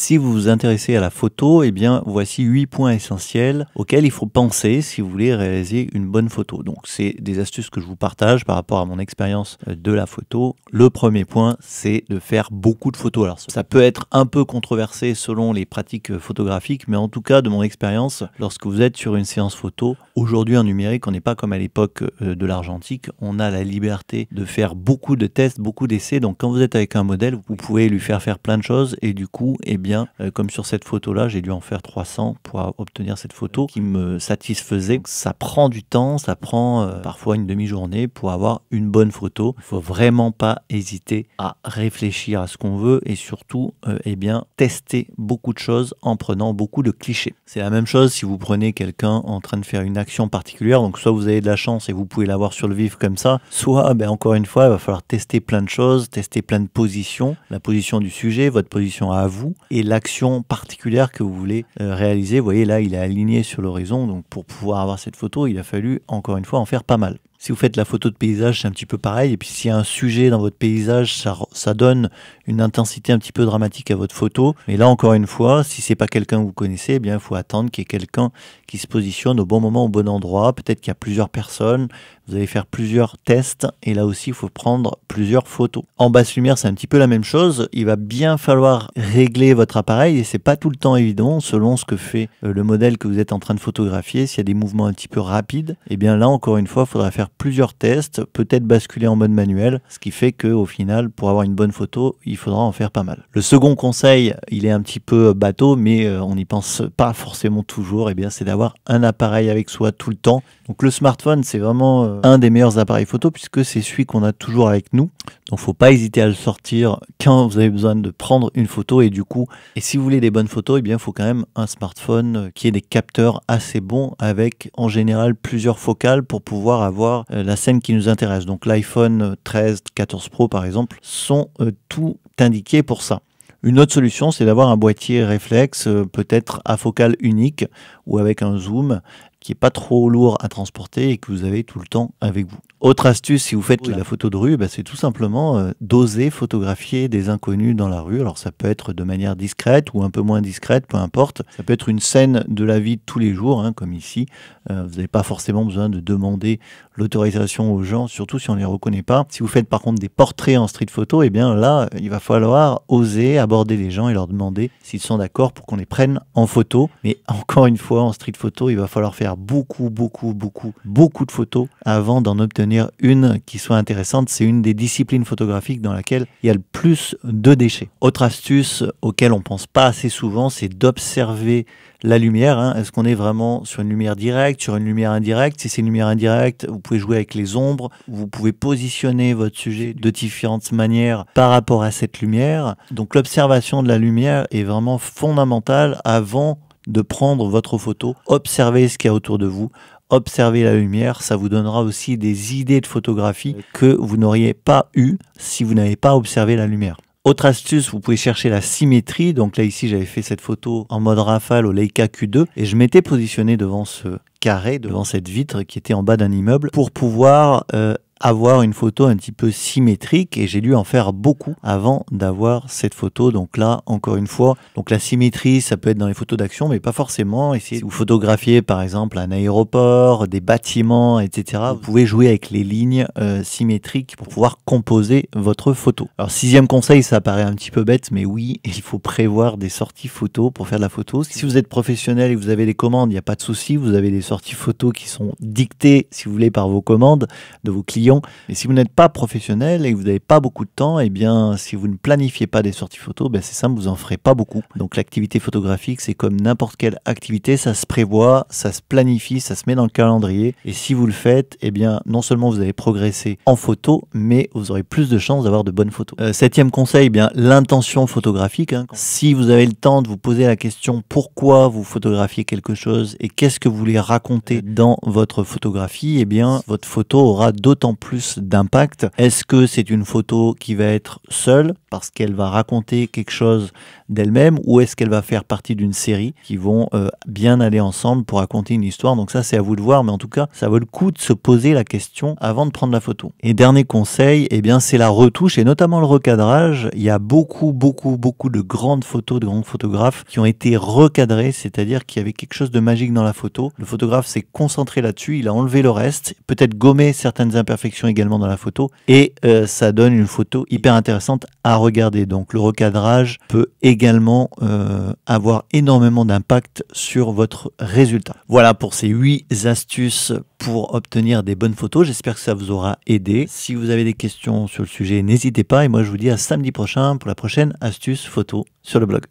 Si vous vous intéressez à la photo, eh bien voici huit points essentiels auxquels il faut penser si vous voulez réaliser une bonne photo. Donc c'est des astuces que je vous partage par rapport à mon expérience euh, de la photo. Le premier point, c'est de faire beaucoup de photos. Alors ça peut être un peu controversé selon les pratiques euh, photographiques, mais en tout cas de mon expérience, lorsque vous êtes sur une séance photo, aujourd'hui en numérique, on n'est pas comme à l'époque euh, de l'argentique, on a la liberté de faire beaucoup de tests, beaucoup d'essais. Donc quand vous êtes avec un modèle, vous pouvez lui faire faire plein de choses et du coup, eh bien euh, comme sur cette photo-là, j'ai dû en faire 300 pour obtenir cette photo qui me satisfaisait. ça prend du temps, ça prend euh, parfois une demi-journée pour avoir une bonne photo. Il ne faut vraiment pas hésiter à réfléchir à ce qu'on veut et surtout, euh, eh bien, tester beaucoup de choses en prenant beaucoup de clichés. C'est la même chose si vous prenez quelqu'un en train de faire une action particulière. Donc, soit vous avez de la chance et vous pouvez l'avoir sur le vif comme ça, soit, ben, encore une fois, il va falloir tester plein de choses, tester plein de positions, la position du sujet, votre position à vous, et l'action particulière que vous voulez euh, réaliser. Vous voyez là, il est aligné sur l'horizon, donc pour pouvoir avoir cette photo, il a fallu encore une fois en faire pas mal. Si vous faites la photo de paysage, c'est un petit peu pareil. Et puis s'il y a un sujet dans votre paysage, ça, donne une intensité un petit peu dramatique à votre photo. Et là encore une fois, si c'est pas quelqu'un que vous connaissez, eh bien il faut attendre qu'il y ait quelqu'un qui se positionne au bon moment, au bon endroit. Peut-être qu'il y a plusieurs personnes, vous allez faire plusieurs tests et là aussi, il faut prendre plusieurs photos. En basse lumière, c'est un petit peu la même chose. Il va bien falloir régler votre appareil et c'est pas tout le temps évident selon ce que fait euh, le modèle que vous êtes en train de photographier. S'il y a des mouvements un petit peu rapides, et eh bien là, encore une fois, il faudra faire plusieurs tests, peut-être basculer en mode manuel, ce qui fait que au final, pour avoir une bonne photo, il faudra en faire pas mal. Le second conseil, il est un petit peu euh, bateau, mais euh, on n'y pense pas forcément toujours. Et eh bien, c'est d'avoir un appareil avec soi tout le temps. Donc le smartphone, c'est vraiment euh. un des meilleurs appareils photo puisque c'est celui qu'on a toujours avec nous. Donc faut pas hésiter à le sortir quand vous avez besoin de prendre une photo et du coup, et si vous voulez des bonnes photos, eh bien il faut quand même un smartphone euh, qui ait des capteurs assez bons avec en général plusieurs focales pour pouvoir avoir euh, la scène qui nous intéresse. Donc l'iPhone 13, 14 Pro par exemple sont tout indiqués pour ça. Une autre solution, c'est d'avoir un boîtier réflexe, peut-être à focale unique ou avec un zoom, qui n'est pas trop lourd à transporter et que vous avez tout le temps avec vous. Autre astuce, si vous faites de la photo de rue, bah, c'est tout simplement euh, d'oser photographier des inconnus dans la rue. Alors ça peut être de manière discrète ou un peu moins discrète, peu importe. Ça peut être une scène de la vie de tous les jours, hein, comme ici. Euh, vous n'avez pas forcément besoin de demander l'autorisation aux gens, surtout si on ne les reconnaît pas. Si vous faites par contre des portraits en street photo, eh bien là, il va falloir oser aborder les gens et leur demander s'ils sont d'accord pour qu'on les prenne en photo. Mais encore une fois, en street photo, il va falloir faire beaucoup, beaucoup, beaucoup, beaucoup de photos avant d'en obtenir une qui soit intéressante. C'est une des disciplines photographiques dans laquelle il y a le plus de déchets. Autre astuce auquel on pense pas assez souvent, c'est d'observer la lumière. Hein. Est-ce qu'on est vraiment sur une lumière directe, sur une lumière indirecte Si c'est une lumière indirecte, vous pouvez jouer avec les ombres, vous pouvez positionner votre sujet de différentes manières par rapport à cette lumière. Donc l'observation de la lumière est vraiment fondamentale avant de prendre votre photo, observez ce qu'il y a autour de vous, observer la lumière, ça vous donnera aussi des idées de photographie que vous n'auriez pas eues si vous n'avez pas observé la lumière. Autre astuce, vous pouvez chercher la symétrie. Donc là ici, j'avais fait cette photo en mode rafale au Leica Q2 et je m'étais positionné devant ce carré, devant cette vitre qui était en bas d'un immeuble pour pouvoir euh, avoir une photo un petit peu symétrique et j'ai dû en faire beaucoup avant d'avoir cette photo. Donc là, encore une fois, donc la symétrie, ça peut être dans les photos d'action, mais pas forcément. essayer si vous photographiez par exemple un aéroport, des bâtiments, etc., vous pouvez jouer avec les lignes euh, symétriques pour pouvoir composer votre photo. Alors sixième conseil, ça paraît un petit peu bête, mais oui, il faut prévoir des sorties photos pour faire de la photo. Si vous êtes professionnel et vous avez des commandes, il n'y a pas de souci. Vous avez des sorties photos qui sont dictées, si vous voulez, par vos commandes de vos clients et si vous n'êtes pas professionnel et que vous n'avez pas beaucoup de temps, et eh bien, si vous ne planifiez pas des sorties photos, ben c'est simple, vous n'en ferez pas beaucoup. Donc l'activité photographique, c'est comme n'importe quelle activité, ça se prévoit, ça se planifie, ça se met dans le calendrier. Et si vous le faites, et eh bien, non seulement vous allez progresser en photo, mais vous aurez plus de chances d'avoir de bonnes photos. Euh, septième conseil, eh bien l'intention photographique. Hein. Si vous avez le temps de vous poser la question pourquoi vous photographiez quelque chose et qu'est-ce que vous voulez raconter dans votre photographie, et bien, votre photo aura d'autant plus plus d'impact. Est-ce que c'est une photo qui va être seule parce qu'elle va raconter quelque chose d'elle-même ou est-ce qu'elle va faire partie d'une série qui vont euh, bien aller ensemble pour raconter une histoire Donc ça c'est à vous de voir mais en tout cas ça vaut le coup de se poser la question avant de prendre la photo. Et dernier conseil, eh bien c'est la retouche et notamment le recadrage. Il y a beaucoup beaucoup beaucoup de grandes photos de grands photographes qui ont été recadrées, c'est-à-dire qu'il y avait quelque chose de magique dans la photo. Le photographe s'est concentré là-dessus, il a enlevé le reste, peut-être gommé certaines imperfections également dans la photo et euh, ça donne une photo hyper intéressante à regarder. Donc le recadrage peut également euh, avoir énormément d'impact sur votre résultat. Voilà pour ces huit astuces pour obtenir des bonnes photos. J'espère que ça vous aura aidé. Si vous avez des questions sur le sujet, n'hésitez pas et moi je vous dis à samedi prochain pour la prochaine astuce photo sur le blog.